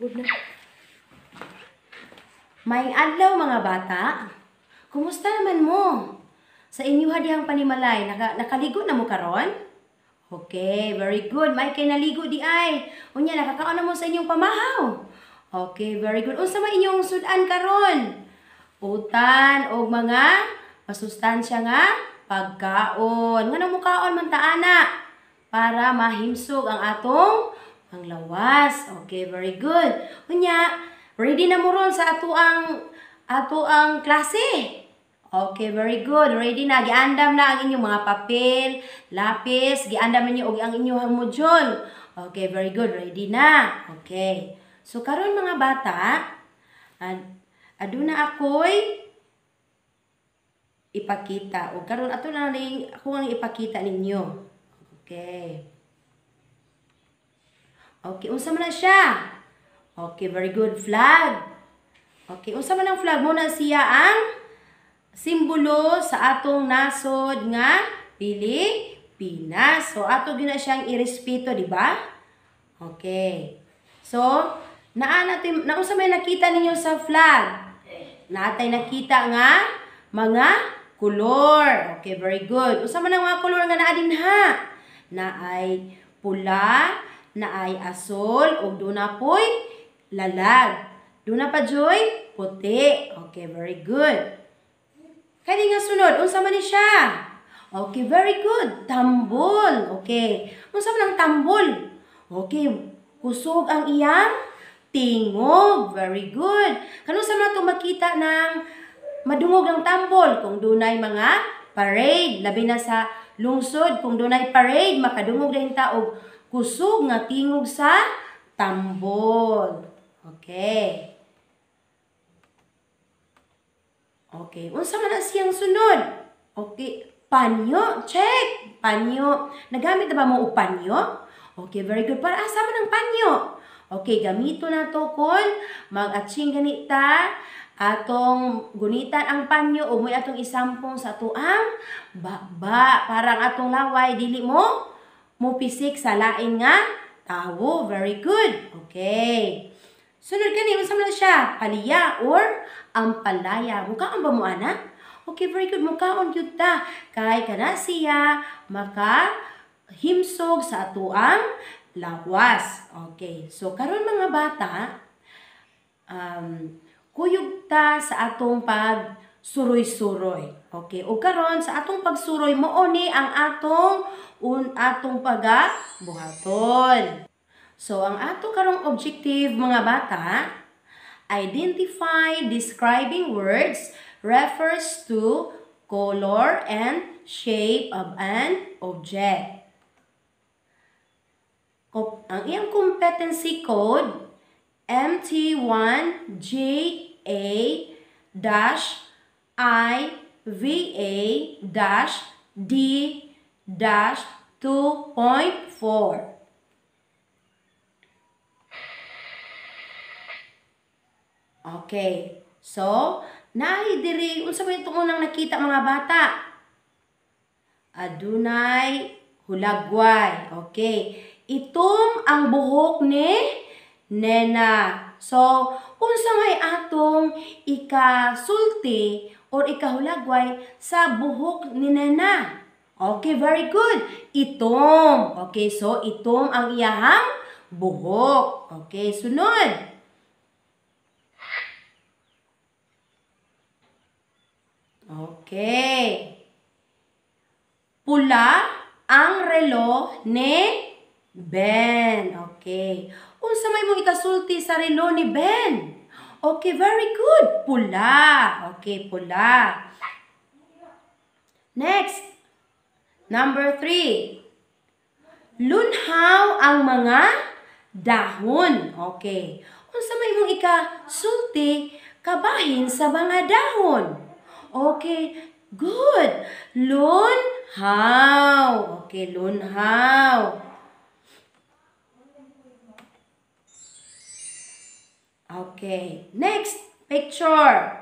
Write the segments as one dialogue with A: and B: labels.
A: Good na. May adlaw mga bata. Kumusta naman mo? Sa inyo hadihang panimalay, naka, nakaligo na mo karon? Okay, very good. May kay naligo di ay. Unya nakakaon na mo sa inyong pamahaw. Okay, very good. Unsa may inyong sudan karon? Utan og mga masustansya nga pagkaon. Nga nang mukaon man ta ana para mahimsog ang atong ang lawas. Okay, very good. Unya, ready na mo ron sa ato ang ato ang klase. Okay, very good. Ready na. Giandam na ang inyong mga papel, lapis. Giandam ninyo niyo og ang inyong module. Okay, very good. Ready na. Okay. So, karon mga bata, ad, aduna ako'y ipakita. O karon ato na rin ako ang ipakita ninyo. Okay. Okay, unsa man siya? Okay, very good. Flag. Okay, unsa man ang flag mo na siya ang simbolo sa atong nasod nga Pilipinas. So ato gina na siyang irespeto, di ba? Okay. So naa natin na unsa may nakita ninyo sa flag? Natay nakita nga mga kulor. Okay, very good. Unsa man ang mga kulor nga naa dinha? Naay pula, na ay asol ug duna poy lalag. Duna pa joy puti. Okay, very good. Kani nga sunod, unsa man ni siya? Okay, very good. Tambol. Okay. Unsa man ang tambol? Okay, kusog ang iyang tingog. Very good. Kano sa mga makita ng madungog ng tambol kung dunay mga parade labi na sa lungsod kung dunay parade makadungog dahin ta og kusog nga tingog sa tambol. Okay. Okay. Unsa man ang siyang sunod? Okay. Panyo. Check. Panyo. Nagamit na ba mo o panyo? Okay, very good. Para asa man ang panyo? Okay, gamito na to kon mag-atsing ganita atong gunitan ang panyo o may atong isampong sa tuang baba. Parang atong laway dili mo mopisik sa lain nga tao. Very good. Okay. Sunod ka niya, masama siya. Paliya or ampalaya. Mukhaan ba mo, ana? Okay, very good. Mukhaon yun ta. Kay kana siya maka himsog sa atuang lawas. Okay. So, karon mga bata, um, kuyog ta sa atong pag suroy-suroy. Okay, o karon sa atong pagsuroy mo ni ang atong un atong pagabuhaton. So ang atong karong objective mga bata, identify describing words refers to color and shape of an object. Ang iyang competency code mt 1 ja 1 I V A dash D dash 2.4. Okay. So, naay unsa may tungo nang nakita mga bata? Adunay hulagway. Okay. Itom ang buhok ni Nena. So, unsa may atong ikasulti or ikahulagway sa buhok ni Nana. Okay, very good. Itong. Okay, so itong ang iyahang buhok. Okay, sunod. Okay. Pula ang relo ni Ben. Okay. Unsa may mo ikasulti sa relo ni Ben? Okay, very good. Pula. Okay, pula. Next. Number three. Lunhaw ang mga dahon. Okay. Unsa may mong ika-sulti kabahin sa mga dahon. Okay. Good. Lunhaw. Okay, lunhaw. Okay. Next picture.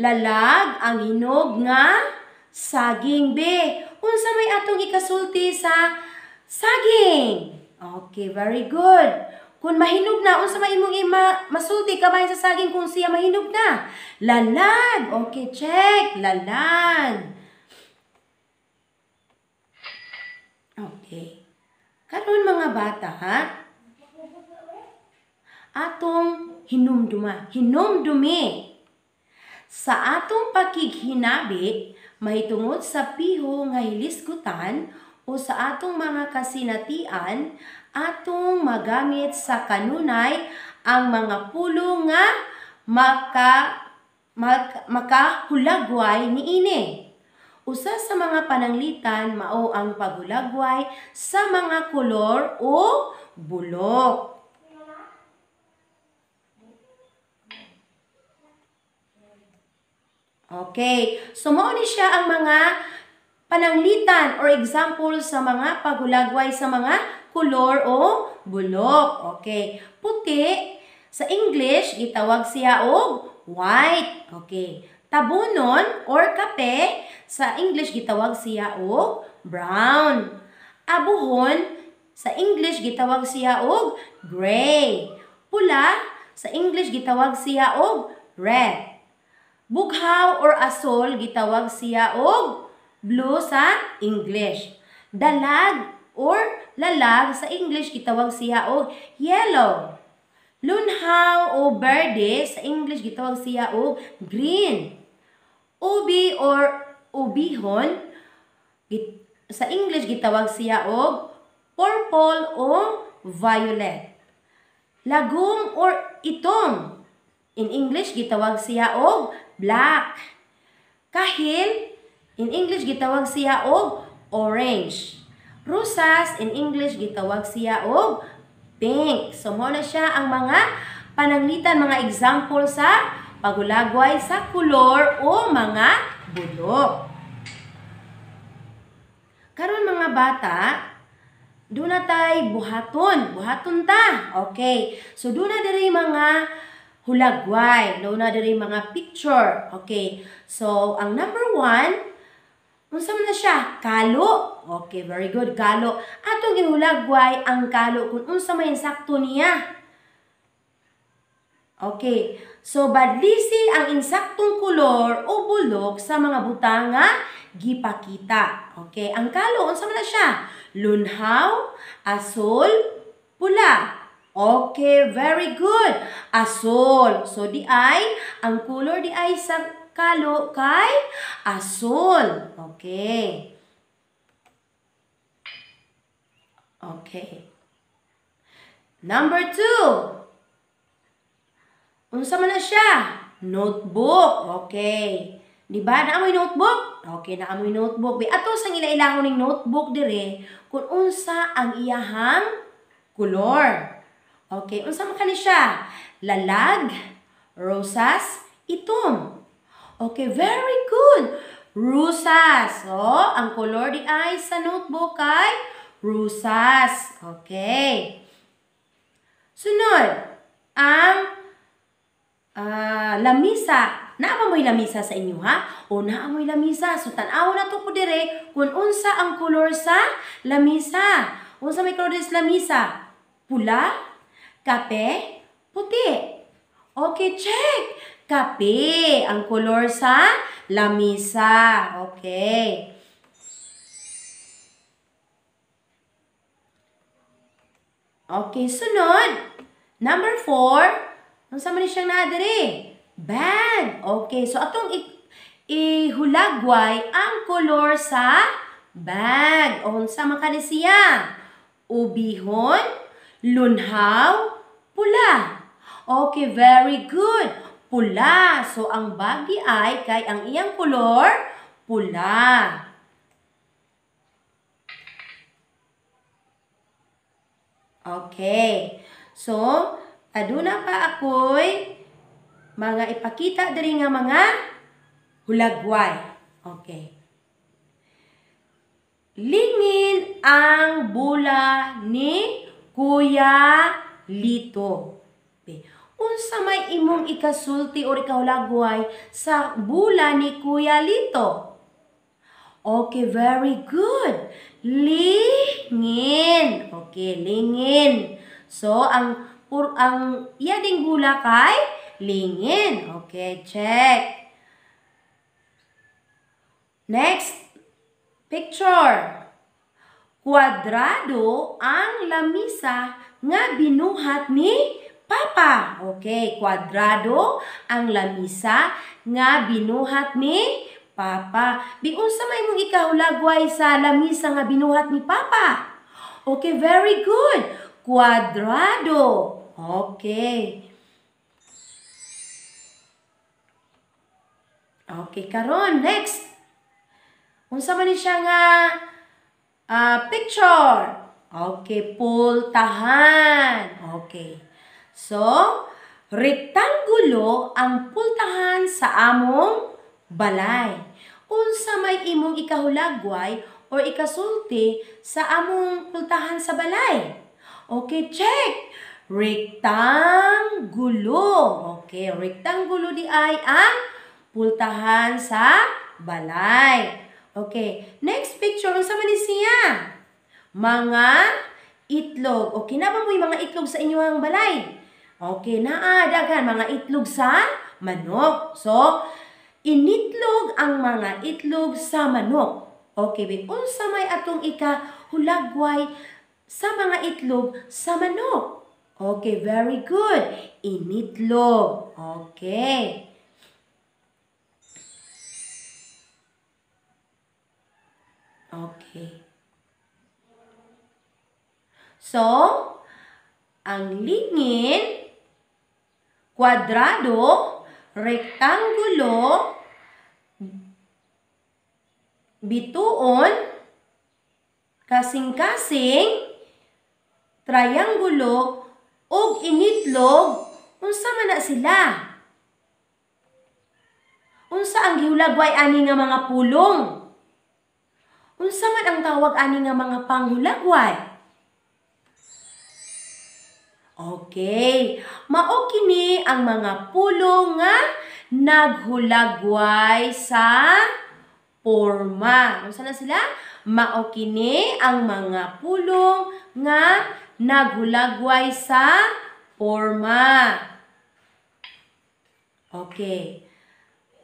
A: Lalag ang hinog nga saging B. Unsa may atong ikasulti sa saging? Okay, very good. Kung mahinog na, unsa may imong ima, masulti kamay sa saging kung siya mahinog na. Lalag. Okay, check. Lalag. Okay. Karon mga bata, ha? atong hinumduma, hinumdumi. Sa atong pakighinabi, mahitungod sa piho nga hiliskutan o sa atong mga kasinatian, atong magamit sa kanunay ang mga pulo nga maka, mak, makahulagway ni ini. Usa sa mga pananglitan mao ang paghulagway sa mga kolor o bulok. Okay, sumo ni siya ang mga pananglitan or example sa mga paghulagway sa mga kulor o bulok. Okay, puti sa English gitawag siya og white. Okay, tabunon or kape sa English gitawag siya og brown. Abuhon sa English gitawag siya og gray. Pula sa English gitawag siya og red. Bughaw or asol gitawag siya og blue sa English. Dalag or lalag sa English gitawag siya og yellow. Lunhaw o verde sa English gitawag siya og green. Ubi or ubihon sa English gitawag siya og purple o violet. Lagum or itong in English gitawag siya og black. Kahil, in English gitawag siya og orange. Rusas, in English gitawag siya og pink. So, mo na siya ang mga pananglitan, mga example sa pagulagway sa kulor o mga bulok. Karon mga bata, do na tay buhaton, buhaton ta. Okay. So do na diri mga hulagway. No, na diri mga picture. Okay. So, ang number one, unsa man na siya? Kalo. Okay, very good. Kalo. Atong hulagway, ang kalo kung unsa may insakto niya. Okay. So, badlisi ang insaktong kulor o bulok sa mga butanga gipakita. Okay. Ang kalo, unsa man na siya? Lunhaw, asul, pula. Okay, very good. Asol. So, di ay, ang color di ay sa kalo kay asol. Okay. Okay. Number two. Unsa man na siya? Notebook. Okay. Di ba? Naamoy notebook? Okay, naamoy notebook. Ato sa ilailahon ng notebook dire kung unsa ang iyahang color. Okay, unsa man kani siya? Lalag, rosas, itom. Okay, very good. Rosas. So, oh, ang color di ay sa notebook ay rosas. Okay. Sunod, ang uh, lamisa. Naamoy lamisa sa inyo ha? O naamoy lamisa. So tanaw na to ko dire kung unsa ang color sa lamisa. Unsa may color sa lamisa? Pula, Kape, puti. Okay, check. Kape ang color sa lamisa. Okay. Okay, sunod. Number four, nung sa man siyang nadiri? Bag. Okay, so atong ihulagway ang color sa bag. O sa man siya? Ubihon, Lunhaw, pula. Okay, very good. Pula. So, ang bagi ay kay ang iyang kulor, pula. Okay. So, aduna pa ako'y mga ipakita diri nga mga hulagway. Okay. Lingin ang bula ni Kuya Lito. Unsa may imong ikasulti o ikaulagway sa bula ni Kuya Lito? Okay, very good. Lingin. Okay, lingin. So, ang pur ang yading bula kay lingin. Okay, check. Next picture. Kwadrado ang lamisa nga binuhat ni Papa. Okay, kwadrado ang lamisa nga binuhat ni Papa. Biun sa may mong ikaw lagway sa lamisa nga binuhat ni Papa. Okay, very good. Kwadrado. Okay. Okay, karon next. Unsa man ni siya nga uh, picture. Okay, pull, tahan. Okay. So, rektangulo ang pultahan sa among balay. Unsa may imong ikahulagway o ikasulti sa among pultahan sa balay. Okay, check. Rektangulo. Okay, rektangulo di ay ang pultahan sa balay. Okay. Next picture, unsa man siya? Mga itlog. Okay na ba mo mga itlog sa inyong balay? Okay na dagan mga itlog sa manok. So, initlog ang mga itlog sa manok. Okay, big unsa may atong ika hulagway sa mga itlog sa manok. Okay, very good. Initlog. Okay. Okay. So, ang lingin, kwadrado, rektangulo, bituon, kasing-kasing, triangulo, ug initlog, unsa man na sila? Unsa ang giulagway ani nga mga pulong? Unsa man ang tawag ani nga mga panghulagway? Okay, mao kini ang mga pulo nga naghulagway sa porma. Unsa na sila? Mao kini ang mga pulo nga naghulagway sa porma. Okay.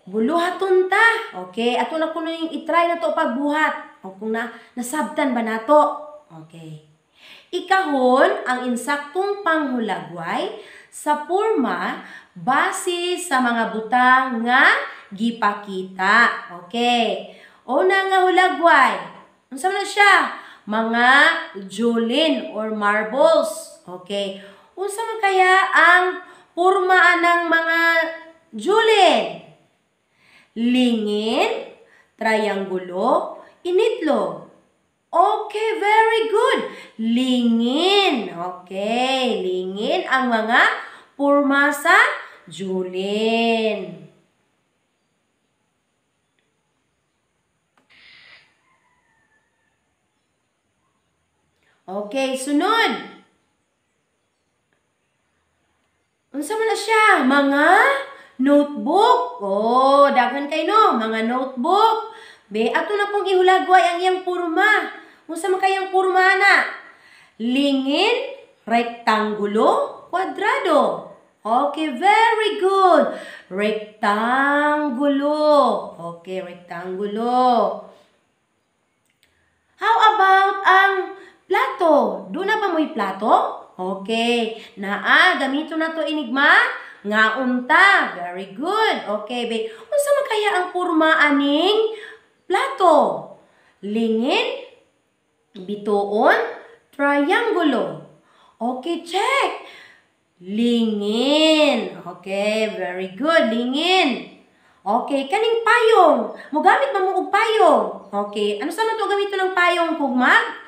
A: Buluhaton ta. Okay, ato na kuno yung i-try na to pagbuhat o kung na nasabtan ba nato. Okay. Ikahon, ang insaktong panghulagway sa porma base sa mga buta nga gipakita. Okay. Una nga hulagway. Unsa man siya? Mga jolin or marbles. Okay. Unsa man kaya ang porma ng mga jolin? Lingin, triangulo, Initlog. Okay, very good. Lingin. Okay, lingin ang mga purma sa Julin. Okay, sunod. Unsa man na siya? Mga notebook. Oh, daghan kay no, mga notebook. Be, ato na pong ihulagway ang iyang purma. Unsa man kayang purma na? Lingin, rektangulo, kwadrado. Okay, very good. Rektangulo. Okay, rektangulo. How about ang plato? Do na ba mo'y plato? Okay. Naa, gamito na to enigma? Nga unta. Very good. Okay, be. Unsa man kaya ang purma aning plato. Lingin, bituon, triangulo. Okay, check. Lingin. Okay, very good. Lingin. Okay, kaning payong. Mugamit man mo og payong. Okay, ano sa man to gamito ng payong kung mag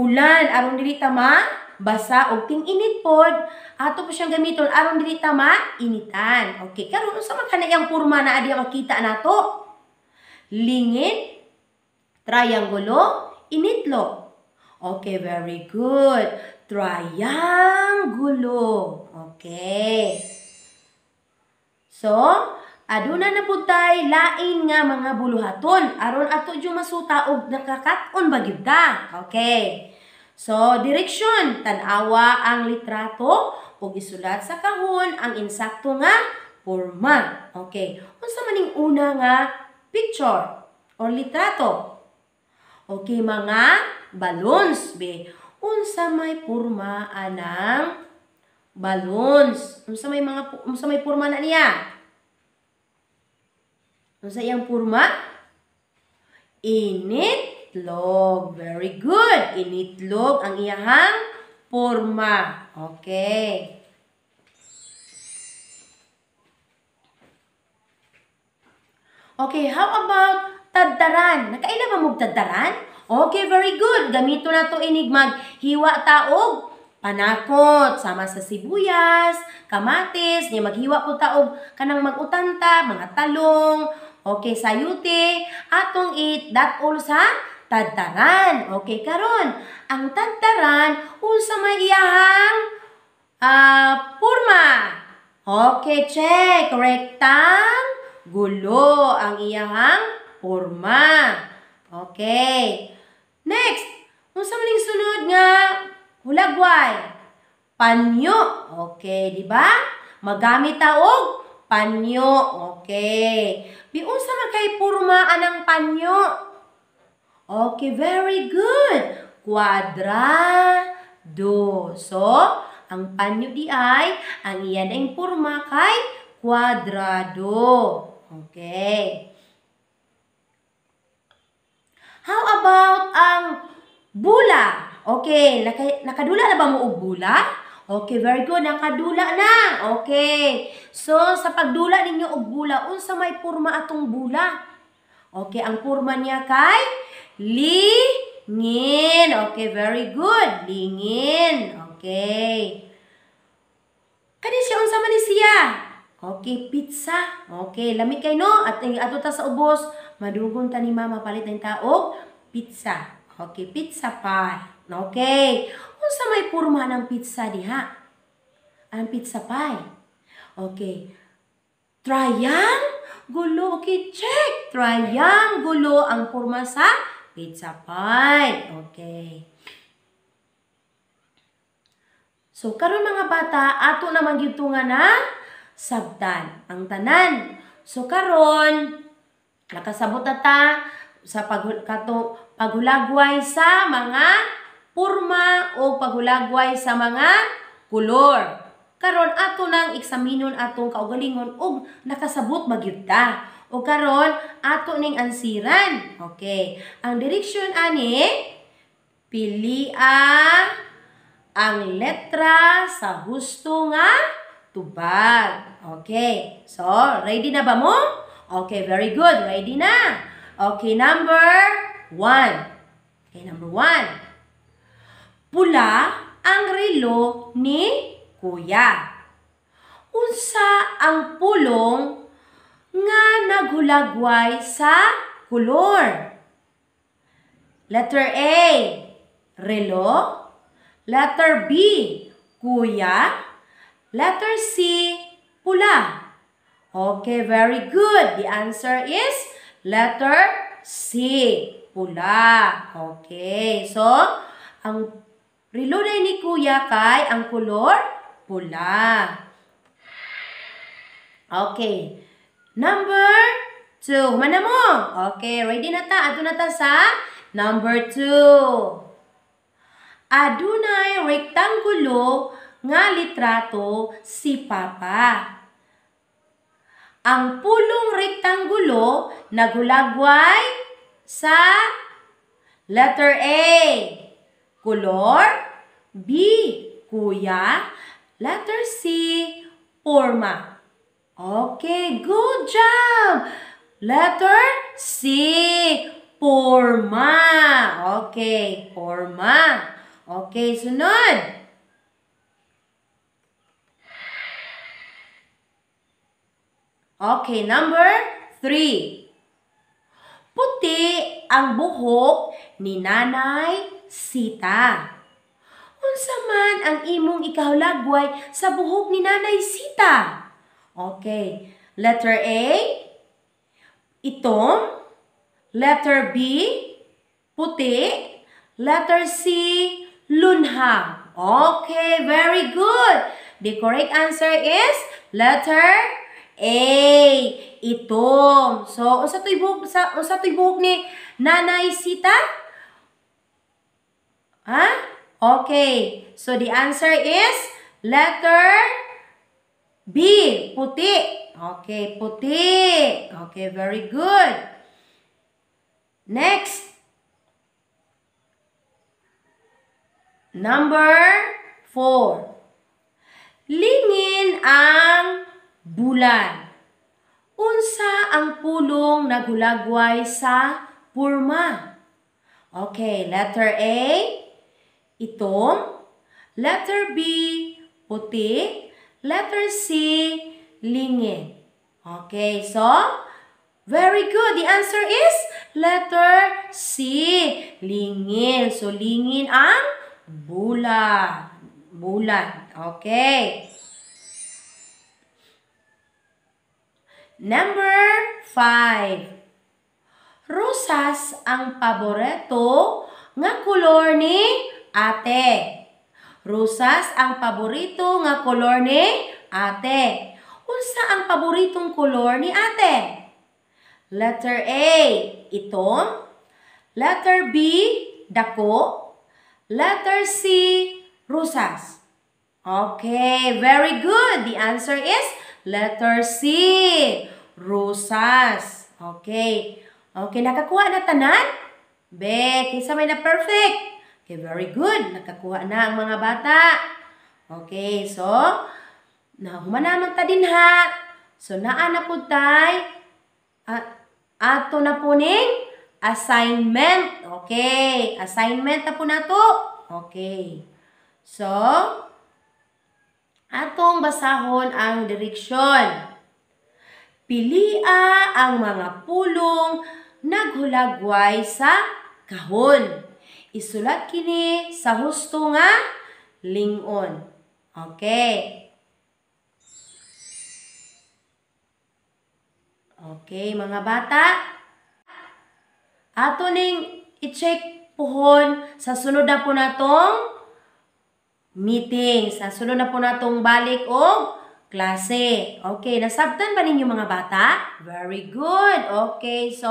A: ulan aron dili ta ma basa og tinginit pod ato po siyang gamiton aron dili ta ma initan. Okay, karon unsa man kanayang purma na adi makita nato? lingid, triangulo, initlo. Okay, very good. Triangulo. Okay. So, aduna na po tay lain nga mga buluhaton. Aron ato yung masuta og nakakaton bagid ta. Okay. So, direksyon, tanawa ang litrato ug isulat sa kahon ang insakto nga forma. Okay. Unsa maning una nga picture or litrato. Okay mga balloons be. Unsa may porma anang balloons? Unsa may mga unsa may porma na niya? Unsa iyang porma? Initlog. Very good. Initlog ang iyahang porma. Okay. Okay, how about tadtaran? Nakaila ba mong tadtaran? Okay, very good. Gamito na to inigmag hiwa taog panakot sama sa sibuyas, kamatis, ni maghiwa po taog kanang magutanta, mga talong, okay sayute, atong it that all sa tadtaran. Okay karon, ang tadtaran unsa may iyahang uh, purma. Okay, check. Rectangle gulo ang iyahang porma. Okay. Next, unsa maning sunod nga hulagway? Panyo. Okay, di ba? Magamit ta og panyo. Okay. Biunsa man kay porma anang panyo? Okay, very good. Kwadrado. So, ang panyo di ay ang iyan ang porma kay kwadrado. Okay. How about ang bula? Okay, nakadula na ba mo og bula? Okay, very good. Nakadula na. Okay. So, sa pagdula ninyo og bula, unsa may purma atong bula? Okay, ang purma niya kay lingin. Okay, very good. Lingin. Okay. Kani siya unsa man ni siya? Okay, pizza. Okay, lamig kay no? At eh, ato ta sa ubos, madugon ta ni mama palit ng tao, oh, pizza. Okay, pizza pie. Okay. Unsa may porma ng pizza diha? Ang pizza pie. Okay. Triangle. Gulo. Okay, check. Triangle. Gulo ang porma sa pizza pie. Okay. So, karon mga bata, ato naman gito na sabtan ang tanan. So karon nakasabot ta sa pagkato paghulagway sa mga purma o paghulagway sa mga kulor. Karon ato nang eksaminon atong kaugalingon ug nakasabot magyud ta. O karon ato ning ansiran. Okay. Ang direksyon ani pilia ang letra sa husto nga to bag. Okay. So, ready na ba mo? Okay, very good. Ready na. Okay, number one. Okay, number one. Pula ang relo ni kuya. Unsa ang pulong nga naghulagway sa kulor? Letter A, relo. Letter B, kuya. Letter C, pula. Okay, very good. The answer is letter C, pula. Okay, so ang reluday ni kuya kay ang kulor pula. Okay, number two. Humana mo. Okay, ready na ta. Ato na ta sa number two. Adunay rectangulo nga litrato si Papa. Ang pulong rektanggulo na sa letter A. Color B. Kuya. Letter C. Forma. Okay, good job! Letter C. Forma. Okay, forma. Okay, sunod. Okay, number three. Puti ang buhok ni Nanay Sita. Unsa man ang imong ikahulagway sa buhok ni Nanay Sita? Okay, letter A, itom. Letter B, puti. Letter C, lunha. Okay, very good. The correct answer is letter A. Itom. So, unsa toy buhok sa unsa toy buhok ni Nanay Sita? Ha? Okay. So the answer is letter B, puti. Okay, puti. Okay, very good. Next. Number 4. Lingin ang bulan. Unsa ang pulong nagulagway sa purma? Okay, letter A, itong. Letter B, puti. Letter C, lingin. Okay, so Very good. The answer is letter C. Lingin. So, lingin ang bulan. Bulan. Okay. Number 5. Rosas ang paborito nga kulor ni ate. Rosas ang paborito nga kulor ni ate. Unsa ang paboritong kulor ni ate? Letter A, itom. Letter B, dako. Letter C, rosas. Okay, very good. The answer is letter C. Rosas. Okay. Okay, nakakuha na tanan? Be, kinsa may na perfect. Okay, very good. Nakakuha na ang mga bata. Okay, so, nahuman naman ta din ha. So, naa na po tay. At, ato na po ning assignment. Okay, assignment na po na to. Okay. So, atong basahon ang direksyon. Pilia ang mga pulong naghulagway sa kahon. Isulat kini sa husto nga lingon. Okay. Okay, mga bata. Ato ning i-check puhon sa sunod na po natong meeting. Sa sunod na po natong balik o klase. Okay, nasabtan ba ninyo mga bata? Very good. Okay, so,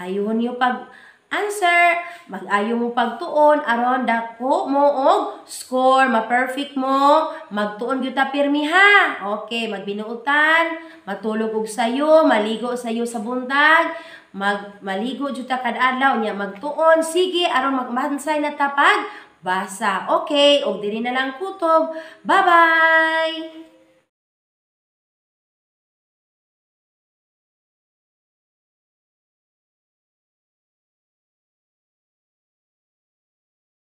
A: ayun yung pag answer, mag-ayo mo pagtuon aron dako mo og score ma-perfect mo, magtuon gyud ta pirmi ha. Okay, magbinuotan, matulog og sayo, maligo sayo sa buntag. mag maligo jud ta kada adlaw nya magtuon sige aron magmansay na tapag basa. Okay, og diri na lang kutob. Bye-bye.